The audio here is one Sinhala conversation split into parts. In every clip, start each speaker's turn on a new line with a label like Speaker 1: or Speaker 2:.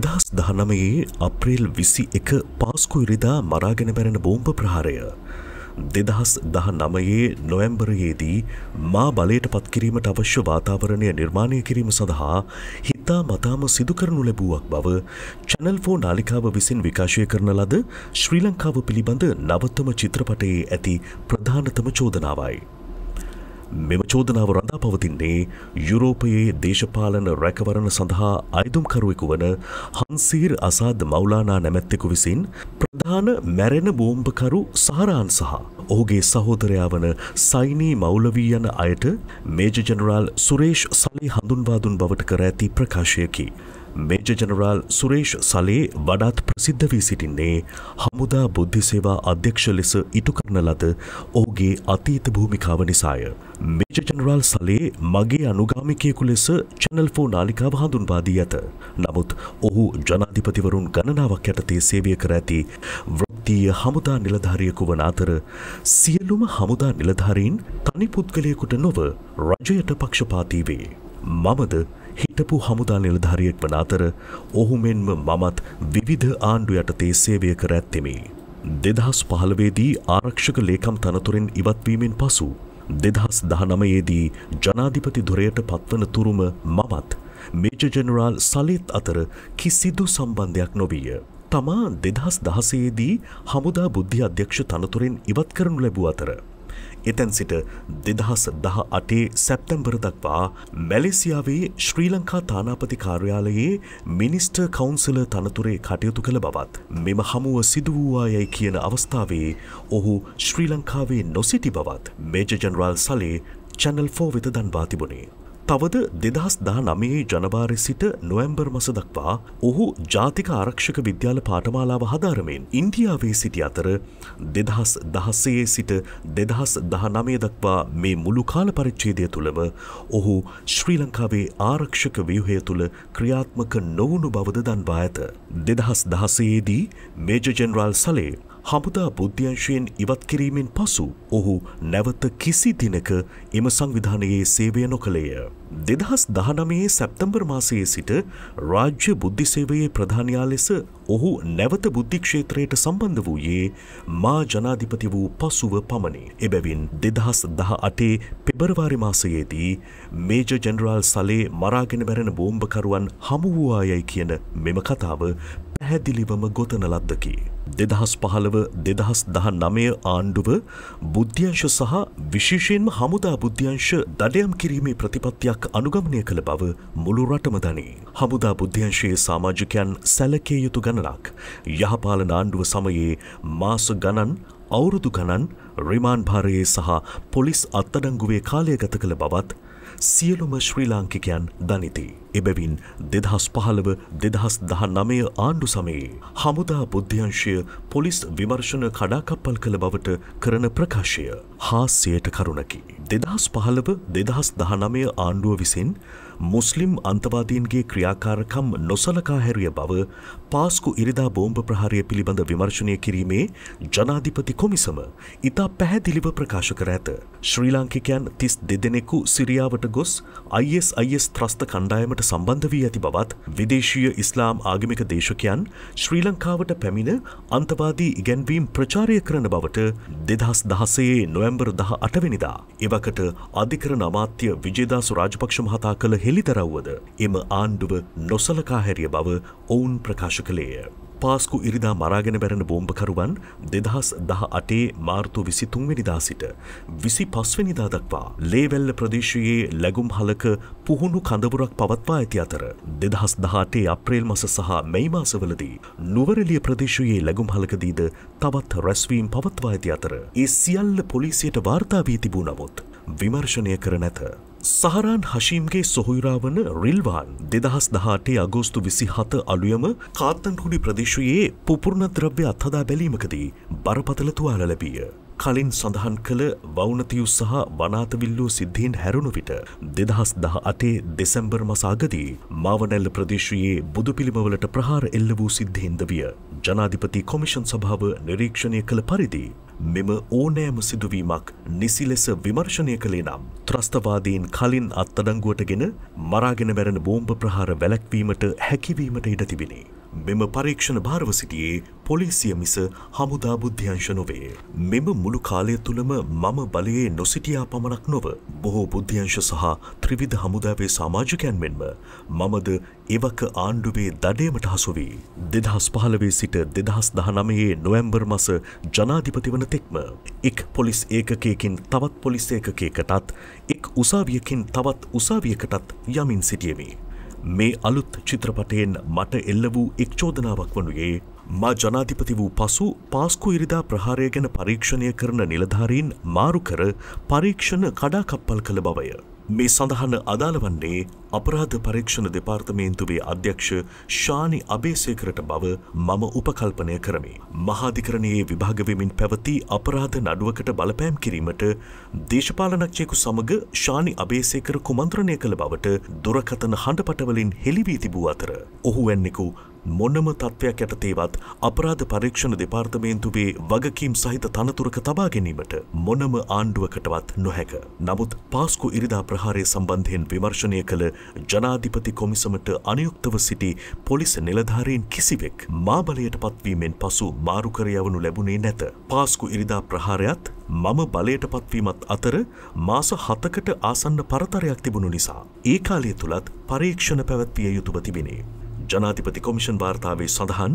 Speaker 1: දෙදස් දහනමයේ අප්‍රේල් විසි එක පාස්කු ඉරිදා මරාගෙන බැරෙන බෝම්ප ප්‍රහාරය. දෙදහස් දහ නමයේ නොවැම්බරයේදී මා බලයට පත්කිරීමට අවශ්‍ය වාතාවරණය නිර්මාණය කිරීම සඳහා හිතා මතාම සිදුකරනු ලැබුවක් බව චැනල් ෆෝ නාලිකාව විසින් විකාශය කරන ලද ශ්‍රී ලංකාව පිළිබඳ නවත්තම චිත්‍රපටයේ ඇති ප්‍රධානතම චෝදනාවයි. මෙම චෝදනාව රඳා පවතින්නේ යුරෝපයේ දේශපාලන රැකවරණ සඳහා අයිතුම්කරුවෙකු වන හන්සීර් අසාද මවලානා නැමැත්තෙකු විසින් ප්‍රධාන මැරෙන බෝම්භකරු සහරාන් සහ ඔහුගේ සහෝදරයා වන සයිනී මෞලවී යන අයට මේජ ජනරාල් සුරේෂ් සලේ හඳුන්වාදුන් බවට කර ඇති ප්‍රකාශයකි. මේජ ජනරාල් සුරේෂ් සලේ වඩාත් ප්‍රසිද්ධ වී සිටින්නේ හමුදා බුද්ධිසේවා අධ්‍යක්ෂ ලෙස ඉටු කරන ලද ඔහුගේ අතීත භූමිකාව නිසාය. මේජ ජනරාල් සලේ මගේ අනුගාමිකයෙකු ලෙස චැනල් 4 නාලිකාව හඳුන්වා දී ඇත. නමුත් ඔහු ජනාධිපතිවරුන් ගණනාවක් යටතේ සේවය කර ඇති වෘත්තීය හමුදා නිලධාරියෙකු වන අතර සියලුම හමුදා නිලධාරීන් තනි පුද්ගලයෙකුට නොව රජයට පක්ෂපාතී වේ. මමද හිටපු හමුදා නිලධාරියෙක් වන අතර ඔහු මෙන්ම මමත් විවිධ ආණ්ඩු යටතේ සේවය කර ඇත්තෙමි. දෙදහස් පහළවේදී ආරක්ෂක ලේකම් තනතුරෙන් ඉවත්වීමෙන් පසු දෙදහස් දහනමයේදී ජනාධිපති දුරයට පත්වන තුරුම මමත් මේජජනරාල් සලේත් අතර කිසිදු සම්බන්ධයක් නොවීය. තමා දෙදහස් දහසයේදී හමුදා බුද්ධි අධ්‍යක්ෂ තනතුරෙන් ඉවත් කරනු ලැබූ අතර එතැන් සිට දෙදහස දහ අටේ සැප්තැම්බර දක්වා මැලෙසියාවේ ශ්‍රී ලංකා තානාපති කාර්යාලයේ මිනිස්ටර් කවුන්සල තනතුරේ කටයුතු කළ බවත් මෙම හමුව සිදු වූවා යැයි කියන අවස්ථාවේ ඔහු ශ්‍රී ලංකාවේ නොසිටි බවත් major general Sallay channel four වෙත දන්වා තිබුණේ තවද දෙදහස් දා නමයේ ජනවාරි සිට නොවැම්බර් මස දක්වා ඔහු ජාතික ආරක්ෂක විද්‍යාල පාටමාලාව හදාරමෙන් ඉන්දියාවේ සිටි අතර දෙදහස් දහස්සයේ සිට දෙදහස් දහ නමය දක්වා මේ මුළු කාල පරිච්චේදය තුළම ඔහු ශ්‍රී ලංකාවේ ආරක්ෂක ව්‍යහය තුළ ක්‍රියාත්මක නොවුණු බවද දන්වා ඇත. දෙදහස් දහසයේදී මේජ ජෙනරාල් සලේ හමුදා බුද්ධ්‍යංශයෙන් ඉවත් කිරීමෙන් පසු ඔහු නැවත කිසි දිනක එම සංවිධානයේ සේවය නොකළේය. දෙදහස් දහනමයේ සැප්තම්බර් මාසයේ සිට රාජ්‍ය බුද්ධිසේවයේ ප්‍රධානයා ලෙස ඔහු නැවත බුද්ධික්ෂේත්‍රයට සම්බන්ධ වූයේ මා ජනාධිපති වූ පසුව පමණි. එබැවින් දෙදහස් දහ අටේ පෙබරවාරි මාසයේදී මේජ ජෙනරාල් සලේ මරාගෙන බැරෙන බෝම්භකරුවන් හමුවවායයි කියන මෙම කතාව පැහැදිලිවම ගොතන ලද්දකි. දෙදහස් පහළව දෙදහස් දහ නමය ආණ්ඩුව බුද්ධ්‍යංශ සහ විශේෂයෙන්ම හමුදා බුද්ධ්‍යංශ දඩයම් කිරීමේ ප්‍රතිපත්තියක් අනුගමනය කළ බව මුළු රටම දනි. හමුදා බුද්ධ්‍යංශයේ සාමාජිකයන් සැලකේ යුතු ගණනක් යහපාලන ආණ්ඩුව සමයේ මාස ගණන් අවුරුදු ගණන් රිමාන් භාරයේ සහ පොලිස් අත්තඩංගුවේ කාලය ගත කළ බවත් සියලුම ශ්‍රී ලාංකිකයන් දනිති. එබැවින් දෙදහස් පහළව දෙදහස් දහ නමය ආණ්ඩු සමයේ. හමුදා බුද්ධ්‍යංශය පොලිස් විමර්ශණ කඩාකප්පල් කළ බවට කරන ප්‍රකාශය හාස්‍යයට කරුණකි. දෙදහස් පහළව දෙදහස් දහනමය ආණ්ඩුව විසින් මුස්ලිම් අන්තවාදීන්ගේ ක්‍රියාකාරකම් නොසලකා හැරිය බව පාස්කු ඉරිදා බෝම්භ ප්‍රහාරය පිළිබඳ විමර්ශනය කිරීමේ ජනාධිපති කොමිසම ඉතා පැහැදිලිව ප්‍රකාශ කර ඇත. ශ්‍රී ලාංකිකයන් තිස් දෙදෙනෙකු සිරියාවට ගොස් අයිස් අයිස් ත්‍රස්ත කණ්ඩායමට සම්බන්ධ වී ඇති බවත් විදේශීය ඉස්ලාම් ආගමික දේශකයන් ශ්‍රී ලංකාවට පැමිණ අන්තවාදී ඉගැන්වීම් ප්‍රචාරය කරන බවට දෙදහස් දහසයේ නොවැම්බර් දහ අටවෙනිදා. එවකට අධිකර නමාත්‍ය විජේදා සුරාජපක්ෂ මහතා කළ හෙ හෙළිතරව්වද එම ආණ්ඩුව නොසලකා හැරිය බව ඔවුන් ප්‍රකාශ කළේය. පාස්කු ඉරිදා මරාගෙන බැරෙන බෝම්භකරුවන් දෙදහස් දහ අටේ මාර්තු විසිතුන්වෙනිදා සිට විසි පස්වනිදා දක්වා ලේවැල්ල ප්‍රදේශයේ ලැගුම් හලක පුහුණු කඳවුරක් පවත්වා ඇති අතර දෙදහස් දහටේ අප්‍රේල් මස සහ මෙයි මාසවලදී නුවරලිය ප්‍රදේශයේ ලැගුම් හලකදීද තවත් රැස්වීම් පවත්වා ඇති අතර ඒ සියල්ල පොලිසියට වාර්තා වී තිබූ නමුත් විමර්ශනය කර නැත සහරාන් හශීම්ගේ සොහුරා වන රිල්වාන් දෙදහස් දහටේ අගෝස්තු විසි හත අලුයම කාත්තන්හුඩි ප්‍රදේශයේ පුපුරණ ද්‍රව්‍ය අත්හදා බැලීමකදී බරපතල තුවාල ලැබිය. කලින් සඳහන් කළ වවනතියු සහ වනාතවිල්ලූ සිද්ධීන් හැරුණු විට දෙදහස් දහ අටේ දෙසැම්බර් මසාගදී මාවනැල්ල ප්‍රදේශයේ බුදුපිළිමවලට ප්‍රහාර එල්ල වූ සිද්ධීන්ද විය. ජනාධිපති කොමිෂන් සභාව නිරීක්ෂණය කළ පරිදි මෙම ඕනෑම සිදුවීමක් නිසි ලෙස විමර්ශනය කළේ නම් ත්‍රස්තවාදීන් කලින් අත්තඩංගුවටගෙන මරාගෙන බැරෙන බෝම්භ ප්‍රහාර වැලැක්වීමට හැකිවීමට ඉඩ තිබිණි. මෙම පරීක්ෂණ භාරව සිටියේ පොලිසිය මිස හමුදා බුද්ධ්‍යංශ නොවේ. මෙම මුළු කාලය තුළම මම බලයේ නොසිටියා පමණක් නොව බොහෝ බුද්ධ්‍යංශ සහ ත්‍රිවිධ හමුදාවේ සමාජකයන් මෙන්ම මමද එවක ආණ්ඩුවේ දඩයමට හසු වී දෙදහස් පහළවේ සිට දෙදහස් දහනමයේ නොවැම්බර් මස ජනාධිපති වන තෙක්ම එක් පොලිස් ඒකකයකින් තවත් පොලිස් ඒකකයකටත් එක් උසාවියකින් තවත් උසාවියකටත් යමින් සිටියමි. මේ අලුත් චිත්‍රපටයෙන් මට එල්ල වූ එක් චෝදනාවක් වනුයේ මා ජනාධිපති වූ පසු පාස්කු ඉරිදා ප්‍රහාරය ගැන පරීක්ෂණය කරන නිලධාරීන් මාරු කර පරීක්ෂණ කඩාකප්පල් කළ බවය. මේ සඳහන අදාළ වන්නේ අපරාධ පරීක්ෂණ දෙපාර්තමේන්තුවේ අධ්‍යක්ෂ ශානි අබේසේකරට බව මම උපකල්පනය කරමි. මහාධිකරණයේ විභාගවෙමින් පැවති අපරාධ නඩුවකට බලපෑම් කිරීමට දේශපාලනක්ෂයකු සමග ශානි අබේසේකර කුමන්ත්‍රණය කළ බවට දුරකතන හඬපටවලින් හෙළිවී තිබූ අතර ඔහු වැන්නෙකු මොනම තත්ත්වයක් යටතේවත් අපරාධ පරීක්ෂණ දෙපාර්තමේන්තුවේ වගකීම් සහිත තනතුරක තබා ගැනීමට මොනම ආණ්ඩුවකටවත් නොහැක. නමුත් පාස්කු ඉරිදා ප්‍රහාරය සම්බන්ධයෙන් විමර්ශනය කළ ජනාධිපති කොමිසමට අනයුක්තව සිටි පොලිස නිලධාරීන් කිසිවෙක් මාබලයට පත්වීමෙන් පසු මාරුකරයවනු ලැබුණේ නැත. පාස්කු ඉරිදා ප්‍රහාරයත් මම බලයට පත්වීමත් අතර මාස හතකට ආසන්න පරතරයක් තිබුණු නිසා. ඒ කාලය තුළත් පරීක්ෂණ පැවැත්විය යුතුව තිබිණේ. ජනාතිපති කොමිෂන් වාර්තාවේ සඳහන්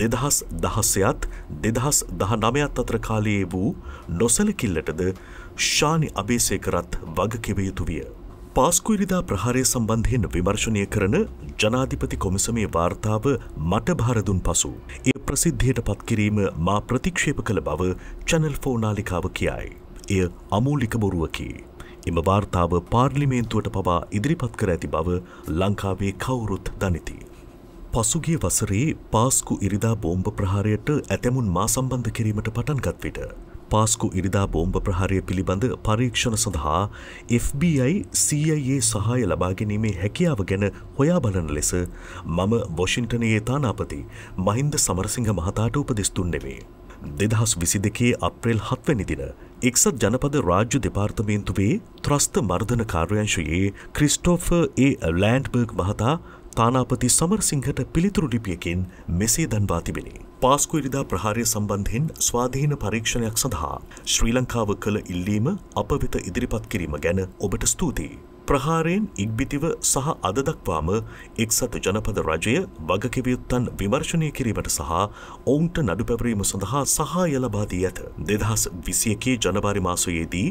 Speaker 1: දෙදහස් දහස්සයත් දෙදහස් දහ නමයත් අත්‍ර කාලයේ වූ නොසලකිල්ලටද ශානි අභේසේකරත් වගකිවයුතු විය. පාස්කුයිරිදා ප්‍රහාරය සම්බන්ධයෙන් විමර්ශනය කරන ජනාධිපති කොමිසමේ වාර්තාව මට භාරදුන් පසු. ඒ ප්‍රසිද්ධයට පත්කිරීම මා ප්‍රතික්ෂේප කළ බව චැනල් ෆෝනාලිකාව කියයි. එය අමූලික බොරුවකි. එම වාර්තාව පාර්ලිමේන්තුවට පවා ඉදිරිපත් කර ඇති බව ලංකාවේ කවුරුත් දනිති. පසුගිය වසරේ පාස්කු ඉරිදා බෝම්භ ප්‍රහාරයට ඇතැමුන් මා සම්බන්ධ කිරීමට පටන්ගත් විට. පාස්කු ඉරිදා බෝම්භ ප්‍රහාරය පිළිබඳ පරීක්ෂණ සඳහා FBI CIAයේ සහාය ලබාගැනීමේ හැකියාව ගැන හොයා බලන ලෙස මම වොෂින්ටනයේ තානාපති මහින්ද සමරසිංහ මහතාට උපදිස්තුන්නෙමේ. දෙදහස් විසි දෙකේ අප්‍රේල් හත්වැනිදින එක්සත් ජනපද රාජ්‍ය දෙපාර්තමේන්තුවේ ත්‍රස්ත මර්ධන කාර්යංශයේ ක්‍රිස්ටෝෆර් ඒ ලෑන්ඩ්බර්ග් මහතා තානාපති සමර්සිංහට පිළිතුරු ලිපියකින් මෙසේ දන්වා තිබෙන. පාස්කු ඉරිදා ප්‍රහාරය සම්බන්ධයෙන් ස්වාධීන පරීක්ෂණයක් සඳහා ශ්‍රී ලංකාව කළ ඉල්ලීම අප වෙත ඉදිරිපත් කිරීම ගැන ඔබට ස්තුතියි. ප්‍රහාරයෙන් ඉක්බිතිව සහ අද දක්වාම එක්සතු ජනපද රජය වගකිවයුත්තන් විමර්ශනය කිරීමට සහ ඔවුන්ට නඩු පැවරීම සඳහා සහාය ලබා දී ඇත. දෙදහස් විසියකේ ජනවාරි මාසයේදී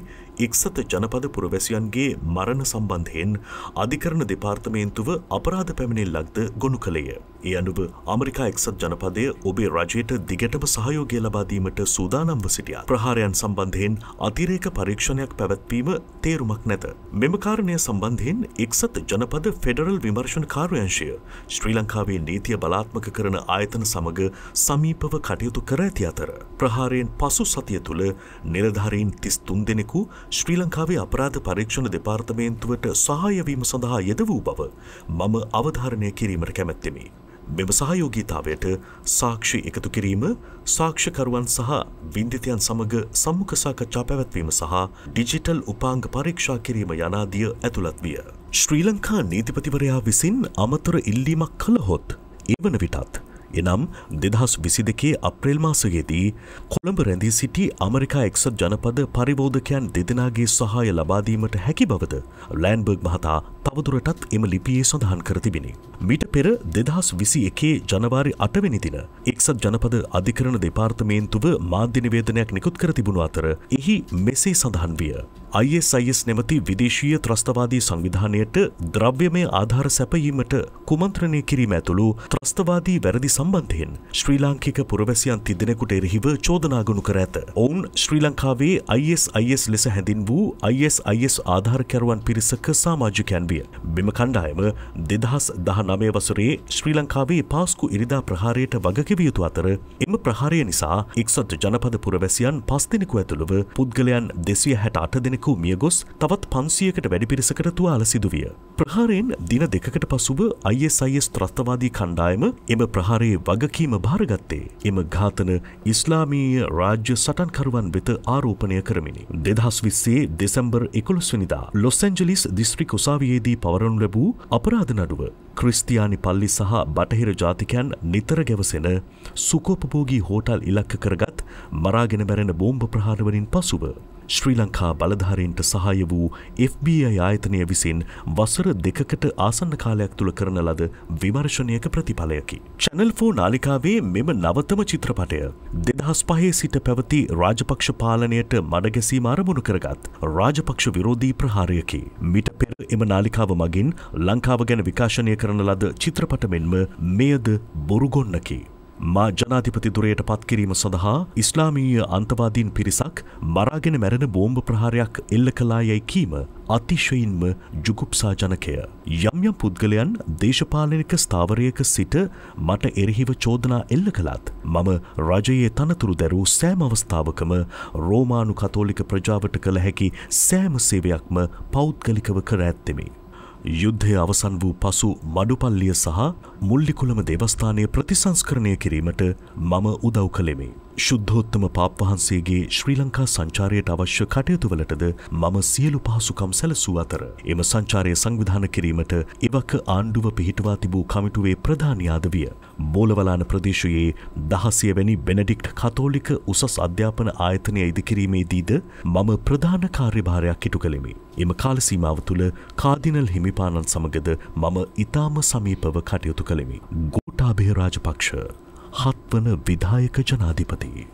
Speaker 1: එක්සත ජනපද පුරවැසියන්ගේ මරණ සම්බන්ධයෙන් අධිකරණ දෙපාර්තමේන්තුව අපරාධ පැමිණිල්ලක්ද ගොුණු කළේය. ඒ අනුව අමරිකා එක්සත් ජනපදය ඔබේ රජයට දිගටම සහයෝගය ලබාදීමට සූදානම්ව සිටියා. ප්‍රහාරයන් සම්බන්ධයෙන් අතිරේක පරීක්ෂණයක් පැවැත්වීම තේරුමක් නැත. මෙම කාරණය සම්බන්ධයෙන් එක්සත් ජනපද ෆෙඩරල් විමර්ශණ කාර්යංශය ශ්‍රී ලංකාවේ නීතිය බලාත්මක කරන ආයතන සමග සමීපව කටයුතු කර ඇති අතර. ප්‍රහාරයෙන් පසු සතිය තුළ නිලධාරීන් තිස් තුන් දෙනෙකු ශ්‍රී ලංකාවේ අපරාධ පරීක්ෂණ දෙපාර්තමේන්තුවට සහයවීම සඳහා යෙද වූ බව මම අවධාරණය කිරීමට කැමැත්තෙමි. මෙම සහයෝගීතාවයට සාක්ෂි එකතු කිරීම සාක්ෂකරුවන් සහ විින්දිතයන් සමඟ සම්මුඛ සාකච්ඡා පැවැත්වීම සහ ඩිජිටල් උපාංග පරීක්ෂා කිරීම යනාදිය ඇතුළත් විය. ශ්‍රී ලංකා නීතිපතිවරයා විසින් අමතර ඉල්ලීමක් කළහොත් ඒ වන විටත් එනම් දෙදහස් විසි දෙකේ අප්‍රේල් මාසයේදී කොළඹ රැඳී සිටි අමරිකා එක්සත් ජනපද පරිබෝධකයන් දෙදෙනගේ සහාය ලබාදීමට හැකි බවද ලෑන්බර්ග් මහතා තවදුරටත් එම ලිපියේ සඳහන් කර තිබිණි. මිට පෙර දෙදහස් විසි එකේ ජනවාරි අටවැනි දින එක්සත් ජනපද අධිකරණ දෙපාර්තමේන්තුව මාධ්‍ය නිවේදනයක් නිකුත් කර තිබුණු අතර එහි මෙසේ සඳහන් විය. ISIS නැමති විදේශීය ත්‍රස්තවාදී සංවිධානයට ද්‍රව්‍යමය ආධාර සැපයීමට කුමන්ත්‍රණය කිරීම ඇතුළු ත්‍රස්තවාදී වැරදි සම්බන්ධයෙන් ශ්‍රී ලාංකික පුරවැසියන් තිදෙනෙකුට එරෙහිව චෝදනාගනු කර ඇත. ඔවුන් ශ්‍රී ලංකාවේ ISIS ලෙස හැඳින් වූ ISIS ආධාරකැරුවන් පිරිසක සාමාජිකයන් විය. මෙම කණ්ඩායම දෙදහස් දහ නමය වසරේ ශ්‍රී ලංකාවේ පාස්කු ඉරිදා ප්‍රහාරයට වගකිව යුතු අතර එම ප්‍රහාරය නිසා එක්සත් ජනපද පුරවැසියන් පස් දෙනෙකු ඇතුළුව පුද්ගලයන් දෙසිය හැට අට දෙනෙකු දෙදෙනෙකු මියගොස් තවත් පන්සියකට වැඩි පිරිසකට තුවාල සිදුවිය. ප්‍රහාරයෙන් දින දෙකකට පසුව ISIS ත්‍රස්තවාදී කණ්ඩායම එම ප්‍රහාරයේ වගකීම භාරගත්තේ. එම ඝාතන ඉස්ලාමීය රාජ්‍ය සටන්කරුවන් වෙත ආරෝපණය කරමිනි. දෙදහස් විස්සේ දෙසම්බර් එකොළොස්වනිදා ලොස්සැන්ජලිස් දිස්ත්‍රික් උසාවියේදී පවරනු ලැබූ අපරාධ නඩුව ක්‍රිස්තියානි පල්ලි සහ බටහිර ජාතිකයන් නිතර ගැවසෙන සුකෝපභෝගී හෝටල් ඉලක්ක කරගත් මරාගෙන බැරෙන බෝම්භ ප්‍රහාරවලින් පසුව ශ්‍රී ලංකා බලධාරීන්ට සහාය වූ FBI ආයතනය විසින් වසර දෙකකට ආසන්න කාලයක් තුළ කරන ලද විමර්ශනයක ප්‍රතිඵලයකි. චැනල් 4 නාලිකාවේ මෙම නවතම චිත්‍රපටය දෙදහස් පහේ සිට පැවති රාජපක්ෂ පාලනයට මඩගැසීම අරමුණු කරගත් රාජපක්ෂ විරෝධී ප්‍රහාරයකි. මිට පෙර එම නාලිකාව මගින් ලංකාව ගැන විකාශනය කරන ලද චිත්‍රපට මෙන්ම මෙයද බොරුගොන්නකි. මා ජනාධිපති දුරයට පත්කිරීම සඳහා ඉස්ලාමීය අන්තවාදීන් පිරිසක් මරාගෙන මැරෙන බෝම්භ ප්‍රහාරයක් එල්ල කලා යැයි කීම අතිශයින්ම ජුගුප්සාජනකය. යම් යම් පුද්ගලයන් දේශපාලනික ස්ථාවරයක සිට මට එරෙහිව චෝදනා එල්ල කළත් මම රජයේ තනතුරු දැරූ සෑම අවස්ථාවකම රෝමානු කතෝලික ප්‍රජාවට කළ හැකි සෑම සේවයක්ම පෞද්ගලිකව කර ඇත්තෙමි. යුද්ධය අවසන් වූ පසු මඩුපල්ලිය සහ මුල්ලිකුළම දෙවස්ථානය ප්‍රතිසංස්කරණය කිරීමට මම උදව් කළෙමේ. ශුද්ධෝත්තම පාප් වහන්සේගේ ශ්‍රී ලංකා සංචාරයට අවශ්‍ය කටයුතුවලටද මම සියලු පහසුකම් සැලසූ අතර එම සංචාරය සංවිධාන කිරීමට එවක ආණ්ඩුව පිහිටවා තිබූ කමිටුවේ ප්‍රධානියාද විය. මෝලවලාන ප්‍රදේශයේ දහසය වැනි බෙනඩික්ට් කතෝලික උසස් අධ්‍යාපන ආයතනය ඉදිකිරීමේදීද මම ප්‍රධාන කාර්යභාරයක් ඉටු කළෙමි. එම කාලසීමාව තුළ කාදිනල් හිමිපාණන් සමගද මම ඉතාම සමීපව කටයුතු කළෙමි. ගෝටාභය රාජපක්ෂ හත්වන විධායක ජනාධිපති.